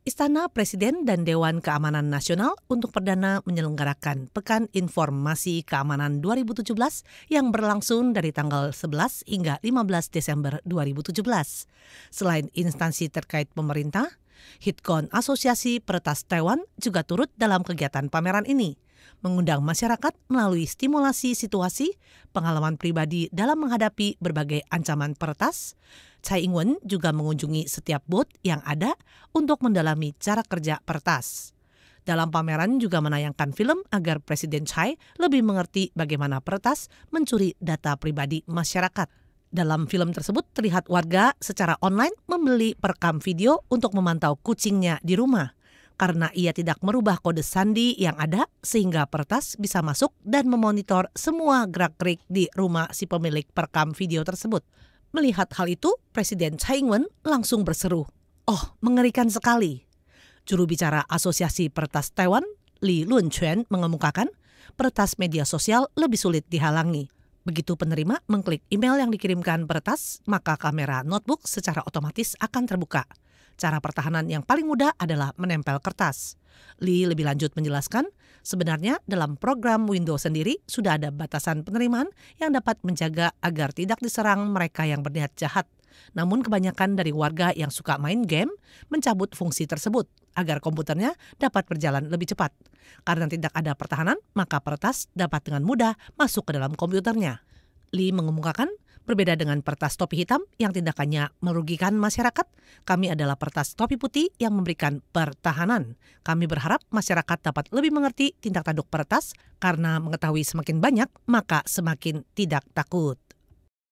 Istana Presiden dan Dewan Keamanan Nasional untuk perdana menyelenggarakan Pekan Informasi Keamanan 2017 yang berlangsung dari tanggal 11 hingga 15 Desember 2017. Selain instansi terkait pemerintah, Hitcon Asosiasi Peretas Taiwan juga turut dalam kegiatan pameran ini, mengundang masyarakat melalui stimulasi situasi, pengalaman pribadi dalam menghadapi berbagai ancaman peretas, Tsai Ing-wen juga mengunjungi setiap booth yang ada untuk mendalami cara kerja pertas. Dalam pameran juga menayangkan film agar Presiden Chai lebih mengerti bagaimana pertas mencuri data pribadi masyarakat. Dalam film tersebut terlihat warga secara online membeli perekam video untuk memantau kucingnya di rumah. Karena ia tidak merubah kode sandi yang ada sehingga pertas bisa masuk dan memonitor semua gerak-gerik di rumah si pemilik perekam video tersebut. Melihat hal itu, Presiden Tsai Ing-wen langsung berseru, Oh, mengerikan sekali. Juru bicara Asosiasi Pertas Taiwan, Li Lunquan, mengemukakan pertas media sosial lebih sulit dihalangi. Begitu penerima mengklik email yang dikirimkan pertas, maka kamera notebook secara otomatis akan terbuka. Cara pertahanan yang paling mudah adalah menempel kertas. Li lebih lanjut menjelaskan Sebenarnya dalam program Windows sendiri sudah ada batasan penerimaan yang dapat menjaga agar tidak diserang mereka yang berniat jahat. Namun kebanyakan dari warga yang suka main game mencabut fungsi tersebut agar komputernya dapat berjalan lebih cepat. Karena tidak ada pertahanan, maka peretas dapat dengan mudah masuk ke dalam komputernya. Lee mengemukakan Berbeda dengan pertas topi hitam yang tindakannya merugikan masyarakat, kami adalah pertas topi putih yang memberikan pertahanan. Kami berharap masyarakat dapat lebih mengerti tindak tanduk pertas karena mengetahui semakin banyak maka semakin tidak takut.